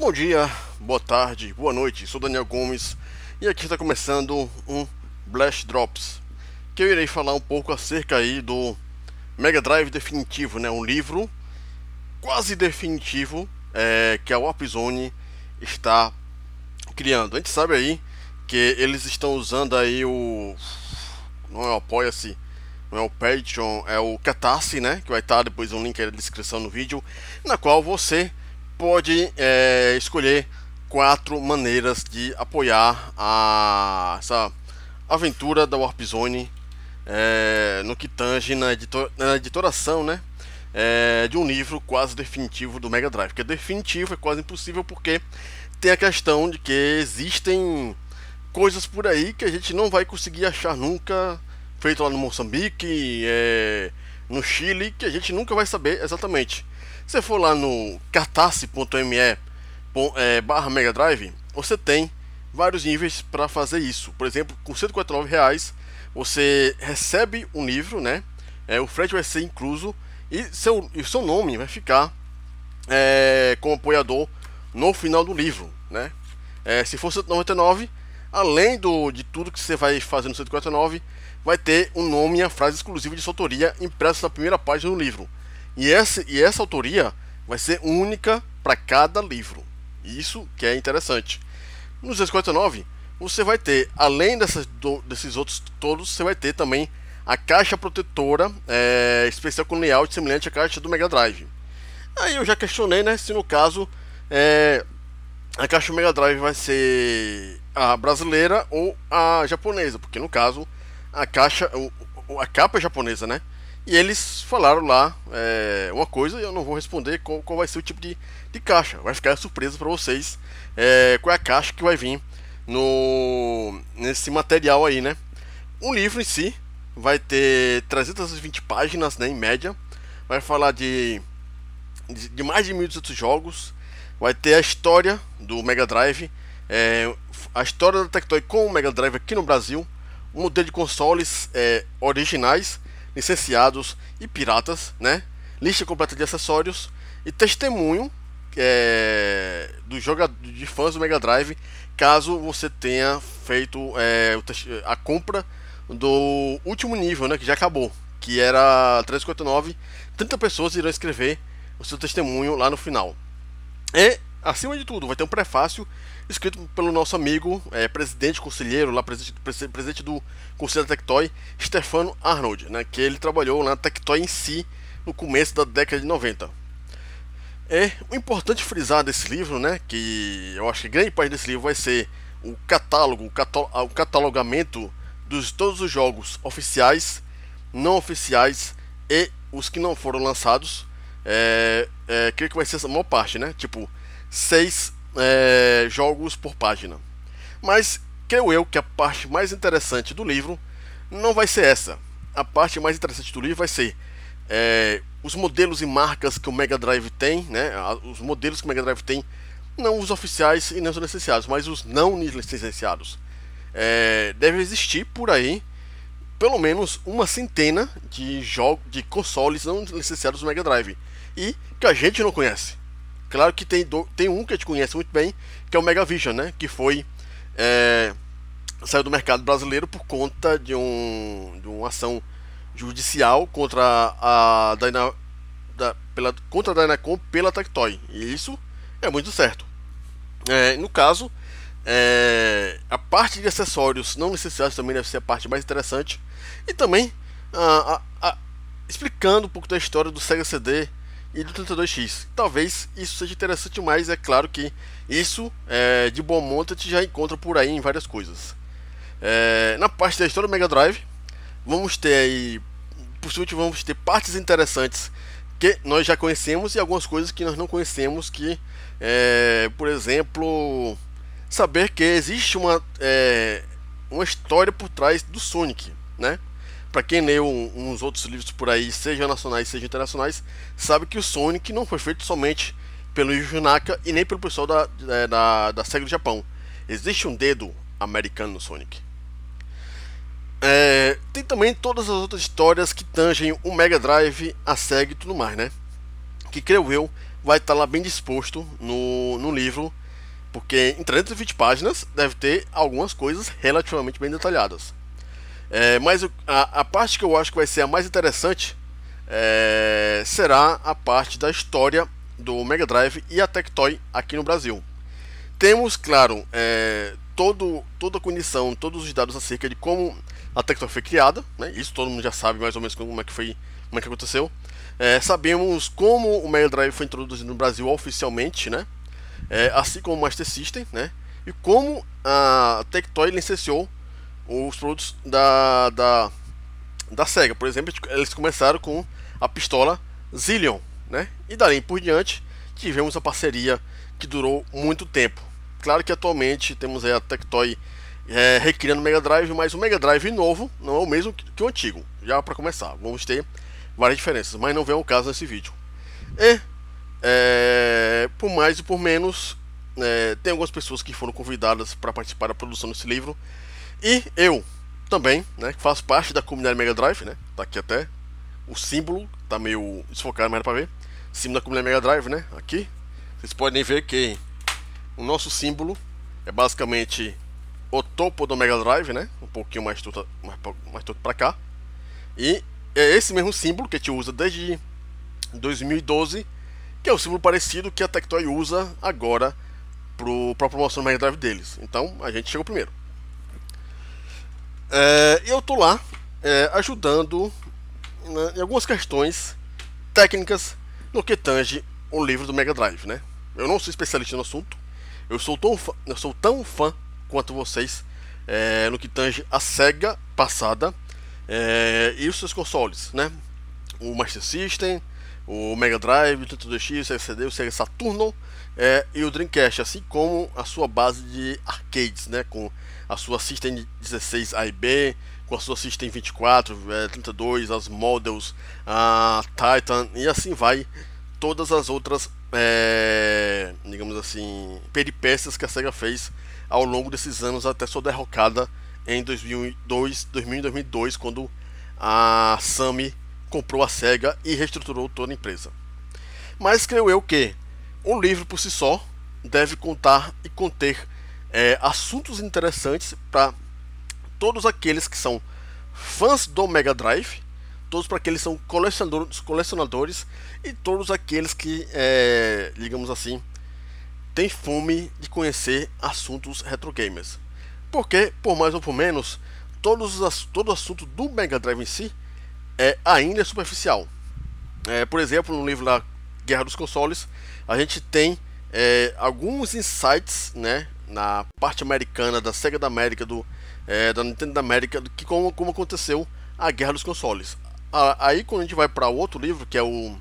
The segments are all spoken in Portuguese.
Bom dia, boa tarde, boa noite. Sou Daniel Gomes e aqui está começando um Blast Drops, que eu irei falar um pouco acerca aí do Mega Drive definitivo, né? Um livro quase definitivo é, que a Warp Zone está criando. A gente sabe aí que eles estão usando aí o não é o apoia-se não é o Patreon, é o Catarse, né? Que vai estar depois um link aí na descrição do vídeo, na qual você pode é, escolher quatro maneiras de apoiar a, essa aventura da Warp é, no que tange na, editor, na editoração né, é, de um livro quase definitivo do Mega Drive. Que é definitivo, é quase impossível, porque tem a questão de que existem coisas por aí que a gente não vai conseguir achar nunca, feito lá no Moçambique, é, no Chile, que a gente nunca vai saber exatamente você for lá no catarse.me é, barra Mega Drive, você tem vários níveis para fazer isso. Por exemplo, com 149 reais você recebe um livro, né? É, o frete vai ser incluso e seu, e seu nome vai ficar é, como apoiador no final do livro, né? É, se for 199, além do, de tudo que você vai fazer no 149, vai ter o um nome e a frase exclusiva de sua autoria impressa na primeira página do livro. E essa, e essa autoria vai ser única para cada livro. Isso que é interessante. No 249, você vai ter, além dessas, do, desses outros todos, você vai ter também a caixa protetora é, especial com layout semelhante à caixa do Mega Drive. Aí eu já questionei né, se no caso é, a caixa do Mega Drive vai ser a brasileira ou a japonesa, porque no caso a caixa, o, a capa é japonesa, né? E eles falaram lá é, uma coisa e eu não vou responder qual, qual vai ser o tipo de, de caixa. Vai ficar surpresa para vocês é, qual é a caixa que vai vir no, nesse material aí, né? Um livro em si vai ter 320 páginas, né, em média. Vai falar de, de, de mais de 1.200 jogos. Vai ter a história do Mega Drive, é, a história da Tectoy com o Mega Drive aqui no Brasil, um modelo de consoles é, originais licenciados e piratas, né? Lista completa de acessórios e testemunho é, do jogador, de fãs do Mega Drive, caso você tenha feito é, a compra do último nível, né, que já acabou, que era 359, 30 pessoas irão escrever o seu testemunho lá no final. E, acima de tudo, vai ter um prefácio escrito pelo nosso amigo, é, presidente, conselheiro, lá, presidente, presidente do Conselho da Tectoy, Stefano Arnold, né, que ele trabalhou na Tectoy em si no começo da década de 90. É o importante frisar desse livro, né, que eu acho que grande parte desse livro vai ser o catálogo, o, catalo o catalogamento dos todos os jogos oficiais, não oficiais e os que não foram lançados. É, é, creio que vai ser essa maior parte, né? Tipo, seis é, jogos por página. Mas creio eu que a parte mais interessante do livro não vai ser essa. A parte mais interessante do livro vai ser é, os modelos e marcas que o Mega Drive tem, né? Os modelos que o Mega Drive tem, não os oficiais e não os licenciados, mas os não licenciados. É, deve existir por aí pelo menos uma centena de jogos de consoles não licenciados do Mega Drive e que a gente não conhece. Claro que tem, do, tem um que a gente conhece muito bem, que é o Vision, né? Que foi. É, saiu do mercado brasileiro por conta de, um, de uma ação judicial contra a Dyna, da, pela, contra a Dynacom pela Tectoy. E isso é muito certo. É, no caso, é, a parte de acessórios não necessários também deve ser a parte mais interessante. E também a, ah, a, ah, a, ah, explicando um pouco da história do Sega CD e do 32X. Talvez isso seja interessante, mas é claro que isso é, de bom monte a gente já encontra por aí em várias coisas. É, na parte da história do Mega Drive, vamos ter aí, possivelmente vamos ter partes interessantes que nós já conhecemos e algumas coisas que nós não conhecemos, que, é, por exemplo, saber que existe uma, é, uma história por trás do Sonic, né? para quem leu uns outros livros por aí, seja nacionais, seja internacionais, sabe que o Sonic não foi feito somente pelo Yuji Naka e nem pelo pessoal da, é, da, da SEGA do Japão. Existe um dedo americano no Sonic. É, tem também todas as outras histórias que tangem o Mega Drive, a SEGA e tudo mais, né? Que creio eu vai estar tá lá bem disposto no, no livro, porque em 320 páginas deve ter algumas coisas relativamente bem detalhadas. É, mas a, a, parte que eu acho que vai ser a mais interessante é, será a parte da história do Mega Drive e a Tectoy aqui no Brasil. Temos, claro, é, todo, toda a condição, todos os dados acerca de como a Tectoy foi criada, né? isso todo mundo já sabe mais ou menos como é que, foi, como é que aconteceu. É, sabemos como o Mega Drive foi introduzido no Brasil oficialmente, né? É, assim como o Master System, né? e como a Tectoy licenciou os produtos da, da, da SEGA. Por exemplo, eles começaram com a pistola Zillion, né? E dali por diante tivemos a parceria que durou muito tempo. Claro que atualmente temos a Tectoy é, recriando o Mega Drive, mas o Mega Drive novo não é o mesmo que o antigo, já para começar. Vamos ter várias diferenças, mas não vem o caso nesse vídeo. E, é, por mais e por menos, é, tem algumas pessoas que foram convidadas para participar da produção desse livro, e eu também, né, que faço parte da comunidade Mega Drive, né? Tá aqui até o símbolo, tá meio desfocado, mas era pra ver. Símbolo da comunidade Mega Drive, né? Aqui. Vocês podem ver que o nosso símbolo é basicamente o topo do Mega Drive, né? Um pouquinho mais torto, mais, mais pra cá. E é esse mesmo símbolo que a gente usa desde 2012, que é um símbolo parecido que a Tectoy usa agora para a promoção do Mega Drive deles. Então a gente chegou primeiro. É, eu tô lá é, ajudando né, em algumas questões técnicas no que tange o livro do Mega Drive, né? Eu não sou especialista no assunto, eu sou tão fã, eu sou tão fã quanto vocês é, no que tange a SEGA passada é, e os seus consoles, né? O Master System, o Mega Drive, o 32X, o Sega CD, o Sega Saturno é, e o Dreamcast, assim como a sua base de arcades, né? Com a sua System 16A e B, com a sua System 24, é, 32, as Models, a Titan e assim vai todas as outras, é, digamos assim, peripécias que a SEGA fez ao longo desses anos até sua derrocada em 2002, 2000, 2002 quando a sammy comprou a SEGA e reestruturou toda a empresa. Mas creio eu que um livro por si só deve contar e conter é, assuntos interessantes para todos aqueles que são fãs do Mega Drive, todos para aqueles que são colecionadores, colecionadores e todos aqueles que, é, digamos assim, têm fome de conhecer assuntos retro gamers. Porque, por mais ou por menos, todos os, todo o assunto do Mega Drive em si é ainda superficial. É, por exemplo, no livro lá Guerra dos Consoles, a gente tem é, alguns insights, né, na parte americana da Sega da América, do, é, da Nintendo da América, que como, como aconteceu a guerra dos consoles. Aí quando a gente vai para outro livro, que é o,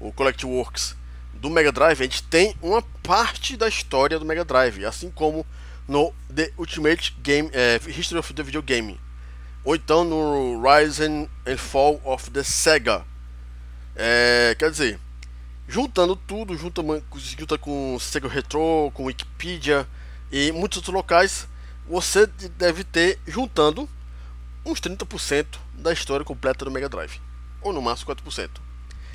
o Collect Works do Mega Drive, a gente tem uma parte da história do Mega Drive, assim como no The Ultimate Game é, History of the Video Game, ou então no Rise and, Fall of the Sega. É, quer dizer, juntando tudo, junta, junta com Sega Retro, com Wikipedia, e muitos outros locais, você deve ter juntando uns 30% da história completa do Mega Drive, ou no máximo 4%.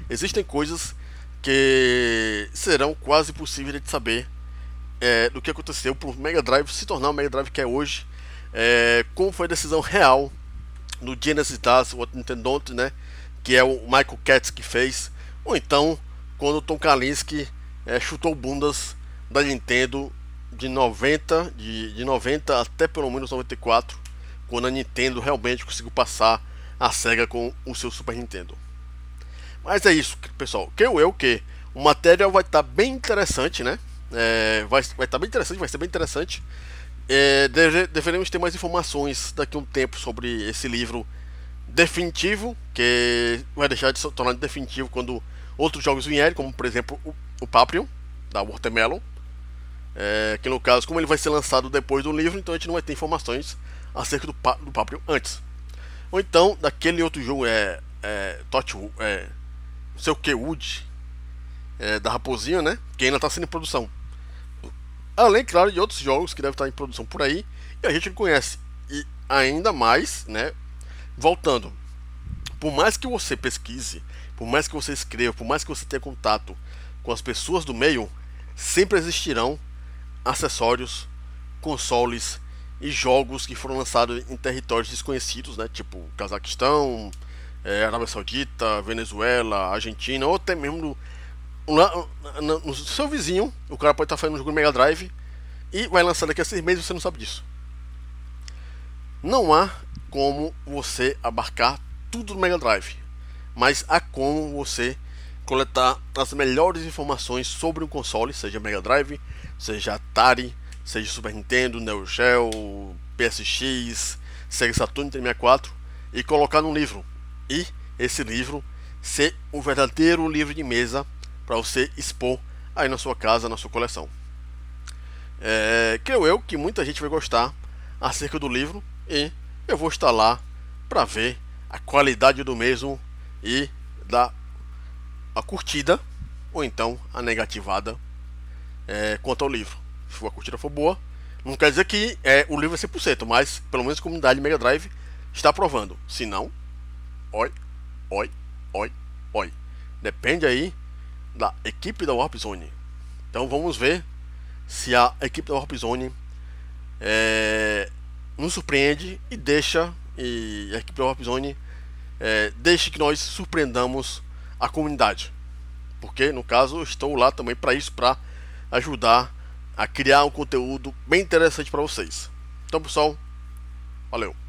Existem coisas que serão quase possíveis de saber é, do que aconteceu para o Mega Drive se tornar o Mega Drive que é hoje, é, como foi a decisão real no Genesis Das, o Nintendo, né, que é o Michael Katz que fez, ou então quando o Tom Kalinske é, chutou bundas da Nintendo de 90, de, de 90 até pelo menos 94, quando a Nintendo realmente conseguiu passar a SEGA com o seu Super Nintendo. Mas é isso, pessoal. Que eu que o material vai estar tá bem interessante, né? É, vai estar tá bem interessante, vai ser bem interessante. É, deve, deveremos ter mais informações daqui a um tempo sobre esse livro definitivo, que vai deixar de se tornar definitivo quando outros jogos vierem, como por exemplo o, o Paprium, da Watermelon. É, que no caso, como ele vai ser lançado depois do livro, então a gente não vai ter informações acerca do, do Paprio antes. Ou então, daquele outro jogo, é. é Tot. É, não sei o que, Wood. É, da Raposinha, né? Que ainda está sendo em produção. Além, claro, de outros jogos que devem estar em produção por aí e a gente não conhece. E ainda mais, né? Voltando. Por mais que você pesquise, por mais que você escreva, por mais que você tenha contato com as pessoas do meio, sempre existirão acessórios, consoles e jogos que foram lançados em territórios desconhecidos, né? Tipo Cazaquistão, é, Arábia Saudita, Venezuela, Argentina, ou até mesmo no, no, no seu vizinho, o cara pode estar tá fazendo um jogo Mega Drive e vai lançar daqui a seis meses e você não sabe disso. Não há como você abarcar tudo no Mega Drive, mas há como você coletar as melhores informações sobre um console, seja Mega Drive, seja Atari, seja Super Nintendo, Neo Geo, PSX, Sega Saturn 64 e colocar num livro. E esse livro ser um verdadeiro livro de mesa para você expor aí na sua casa, na sua coleção. É, creio eu que muita gente vai gostar acerca do livro e eu vou estar lá para ver a qualidade do mesmo e dar a curtida ou então a negativada é, quanto ao livro. Se a curtida for boa, não quer dizer que é, o livro é 100%, mas pelo menos a comunidade Mega Drive está provando. Se não, oi, oi, oi, oi. Depende aí da equipe da Warp Zone. Então vamos ver se a equipe da Warp Zone é, nos surpreende e deixa e a equipe da Warp Zone é, deixe que nós surpreendamos a comunidade. Porque no caso estou lá também para isso, para ajudar a criar um conteúdo bem interessante para vocês. Então, pessoal, valeu!